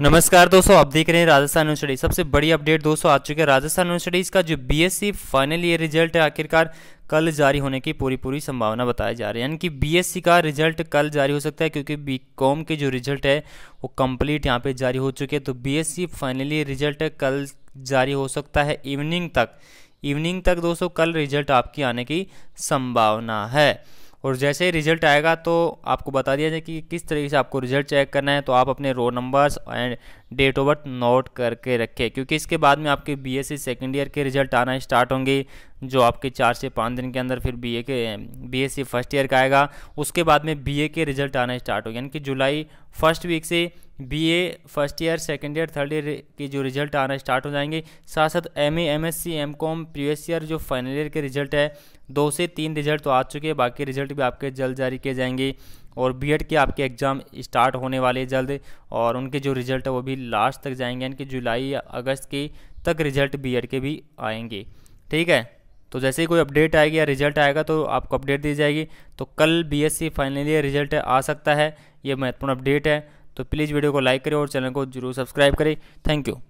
नमस्कार दोस्तों आप देख रहे हैं राजस्थान यूनिवर्सिटी सबसे बड़ी अपडेट दोस्तों आ चुके हैं राजस्थान यूनिवर्सिटीज़ का जो बीएससी फाइनल ईयर रिजल्ट है आखिरकार कल जारी होने की पूरी पूरी संभावना बताई जा रही है यानी कि बीएससी का रिजल्ट कल जारी हो सकता है क्योंकि बीकॉम के जो रिजल्ट है वो कंप्लीट यहाँ पे जारी हो चुके हैं तो सी फाइनल ईयर रिजल्ट कल जारी हो सकता है इवनिंग तक इवनिंग तक दोस्तों कल रिजल्ट आपकी आने की संभावना है और जैसे ही रिजल्ट आएगा तो आपको बता दिया जाए कि किस तरीके से आपको रिजल्ट चेक करना है तो आप अपने roll numbers and date of birth note करके रखें क्योंकि इसके बाद में आपके बी एस सेकेंड ईयर के रिजल्ट आना स्टार्ट होंगे जो आपके चार से पाँच दिन के अंदर फिर बीए के बीएससी फर्स्ट ईयर का आएगा उसके बाद में बीए के रिजल्ट आना स्टार्ट हो गया यानी कि जुलाई फर्स्ट वीक से BA first year second year third year के जो रिजल्ट आना स्टार्ट हो जाएंगे साथ साथ M M S C M com previous year जो फाइनल ईयर के रिजल्ट है दो से तीन रिजल्ट तो आ चुके हैं बाकी रिजल्ट भी आपके जल्द जारी किए जाएंगे और बी के आपके एग्ज़ाम स्टार्ट होने वाले जल्द और उनके जो रिज़ल्ट है वो भी लास्ट तक जाएंगे यानी कि जुलाई या अगस्त के तक रिज़ल्ट बी के भी आएंगे ठीक है तो जैसे ही कोई अपडेट आएगी या रिजल्ट आएगा तो आपको अपडेट दी जाएगी तो कल बीएससी फाइनल ईयर रिजल्ट आ सकता है ये महत्वपूर्ण अपडेट है तो प्लीज़ वीडियो को लाइक करें और चैनल को जरूर सब्सक्राइब करें थैंक यू